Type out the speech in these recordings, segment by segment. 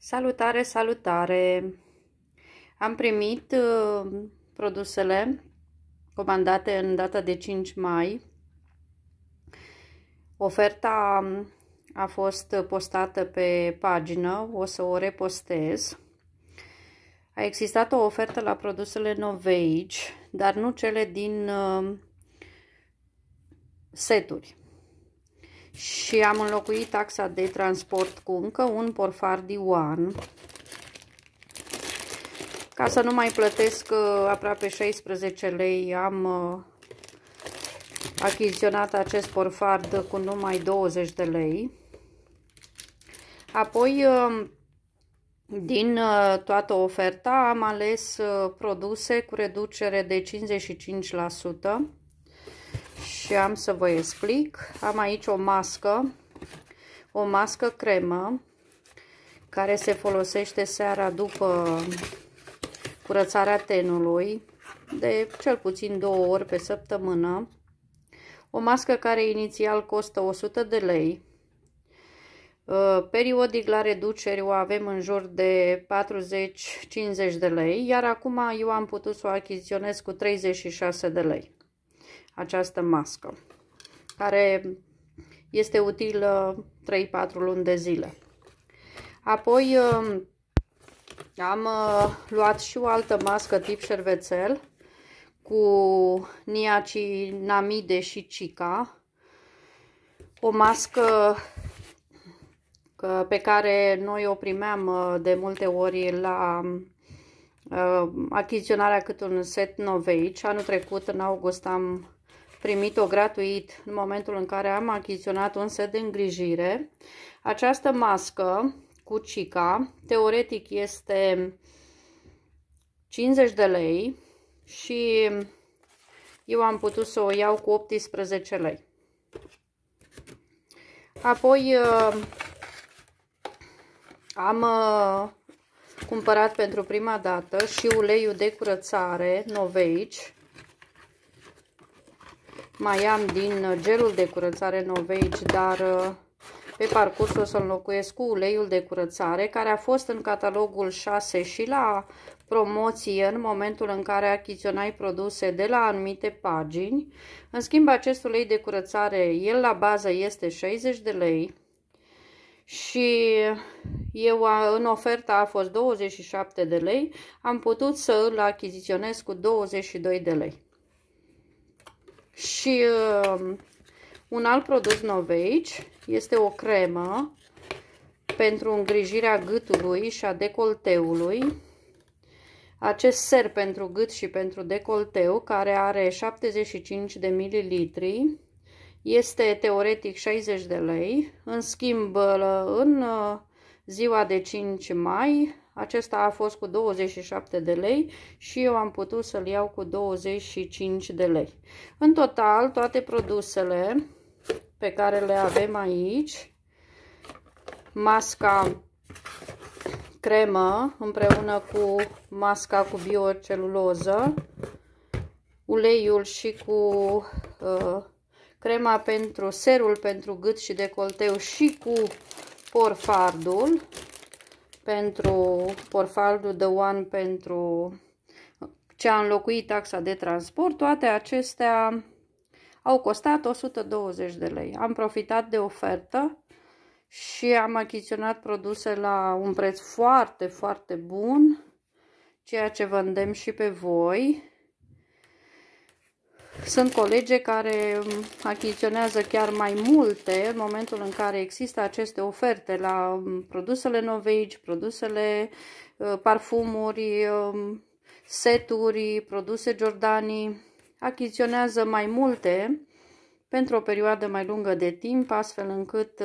Salutare, salutare! Am primit uh, produsele comandate în data de 5 mai. Oferta um, a fost postată pe pagină, o să o repostez. A existat o ofertă la produsele Novage, dar nu cele din uh, seturi și am înlocuit taxa de transport cu încă un porfardioan ca să nu mai plătesc uh, aproape 16 lei am uh, achiziționat acest porfar cu numai 20 de lei apoi uh, din toată oferta am ales produse cu reducere de 55% și am să vă explic. Am aici o mască, o mască cremă, care se folosește seara după curățarea tenului, de cel puțin două ori pe săptămână. O mască care inițial costă 100 de lei. Uh, periodic la reduceri o avem în jur de 40-50 de lei, iar acum eu am putut să o achiziționez cu 36 de lei această mască, care este utilă 3-4 luni de zile. Apoi um, am uh, luat și o altă mască tip șervețel cu niacinamide și cica. O mască pe care noi o primeam uh, de multe ori la Uh, achiziționarea cât un set nou aici. Anul trecut, în august, am primit-o gratuit în momentul în care am achiziționat un set de îngrijire. Această mască cu cica, teoretic este 50 de lei și eu am putut să o iau cu 18 lei. Apoi uh, am uh, cumpărat pentru prima dată și uleiul de curățare Noveici. Mai am din gelul de curățare Noveici, dar uh, pe parcurs o să înlocuiesc cu uleiul de curățare care a fost în catalogul 6 și la promoție în momentul în care achiziționai produse de la anumite pagini. În schimb, acest ulei de curățare, el la bază este 60 de lei, și eu în oferta a fost 27 de lei, am putut să îl achiziționez cu 22 de lei. Și uh, un alt produs nou aici este o cremă pentru îngrijirea gâtului și a decolteului. Acest ser pentru gât și pentru decolteu care are 75 de mililitri este teoretic 60 de lei, în schimb uh, în uh, ziua de 5 mai acesta a fost cu 27 de lei și eu am putut să-l iau cu 25 de lei. În total, toate produsele pe care le avem aici, masca cremă împreună cu masca cu bioceluloză, uleiul și cu uh, crema pentru serul pentru gât și decolteu și cu porfardul pentru porfardul The One pentru ce a înlocuit taxa de transport, toate acestea au costat 120 de lei. Am profitat de ofertă și am achiziționat produse la un preț foarte, foarte bun, ceea ce vândem și pe voi. Sunt colege care um, achiziționează chiar mai multe în momentul în care există aceste oferte la um, produsele Noveici, produsele uh, parfumuri, um, seturi, produse Giordani. Achiziționează mai multe pentru o perioadă mai lungă de timp, astfel încât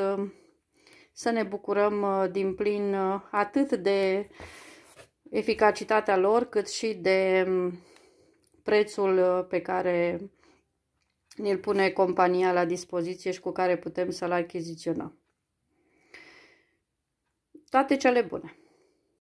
să ne bucurăm uh, din plin uh, atât de eficacitatea lor, cât și de prețul uh, pe care ne-l pune compania la dispoziție și cu care putem să-l achiziționăm. Toate cele bune!